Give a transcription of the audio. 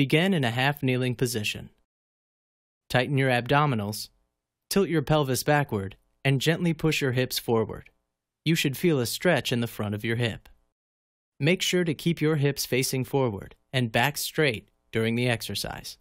Begin in a half kneeling position. Tighten your abdominals, tilt your pelvis backward, and gently push your hips forward. You should feel a stretch in the front of your hip. Make sure to keep your hips facing forward and back straight during the exercise.